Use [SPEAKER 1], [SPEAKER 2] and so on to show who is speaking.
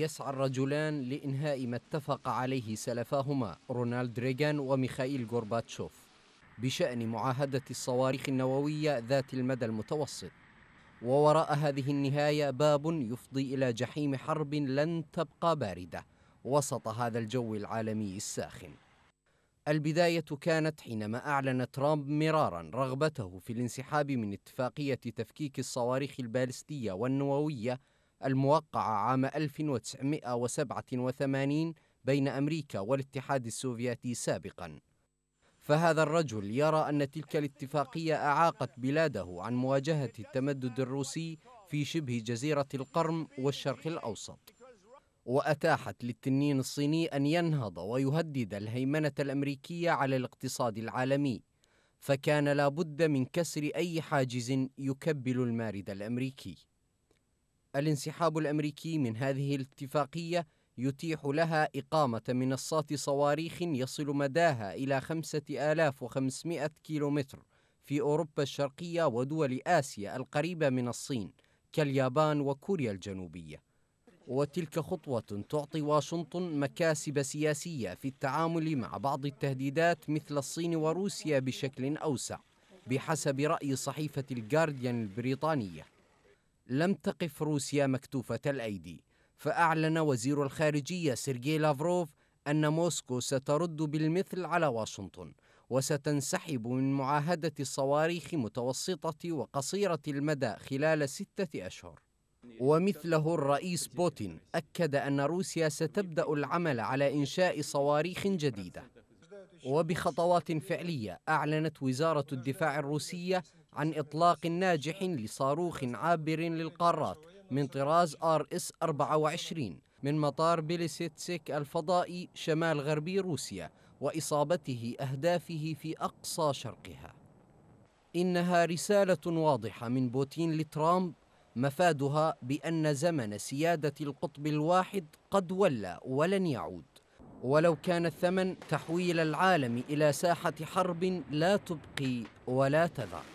[SPEAKER 1] يسعى الرجلان لإنهاء ما اتفق عليه سلفاهما رونالد ريغان وميخائيل غورباتشوف بشأن معاهدة الصواريخ النووية ذات المدى المتوسط ووراء هذه النهاية باب يفضي إلى جحيم حرب لن تبقى باردة وسط هذا الجو العالمي الساخن البداية كانت حينما أعلن ترامب مرارا رغبته في الانسحاب من اتفاقية تفكيك الصواريخ البالستية والنووية الموقعة عام 1987 بين أمريكا والاتحاد السوفيتي سابقاً فهذا الرجل يرى أن تلك الاتفاقية أعاقت بلاده عن مواجهة التمدد الروسي في شبه جزيرة القرم والشرق الأوسط وأتاحت للتنين الصيني أن ينهض ويهدد الهيمنة الأمريكية على الاقتصاد العالمي فكان لابد من كسر أي حاجز يكبل المارد الأمريكي الانسحاب الامريكي من هذه الاتفاقيه يتيح لها إقامة منصات صواريخ يصل مداها إلى 5500 كيلومتر في أوروبا الشرقية ودول آسيا القريبة من الصين كاليابان وكوريا الجنوبية وتلك خطوة تعطي واشنطن مكاسب سياسية في التعامل مع بعض التهديدات مثل الصين وروسيا بشكل أوسع بحسب رأي صحيفة الجارديان البريطانية لم تقف روسيا مكتوفة الأيدي فأعلن وزير الخارجية سيرجي لافروف أن موسكو سترد بالمثل على واشنطن وستنسحب من معاهدة الصواريخ متوسطة وقصيرة المدى خلال ستة أشهر ومثله الرئيس بوتين أكد أن روسيا ستبدأ العمل على إنشاء صواريخ جديدة وبخطوات فعلية أعلنت وزارة الدفاع الروسية عن إطلاق ناجح لصاروخ عابر للقارات من طراز آر إس 24 من مطار بيليسيتسك الفضائي شمال غربي روسيا وإصابته أهدافه في أقصى شرقها إنها رسالة واضحة من بوتين لترامب مفادها بأن زمن سيادة القطب الواحد قد ولى ولن يعود ولو كان الثمن تحويل العالم الى ساحه حرب لا تبقي ولا تذر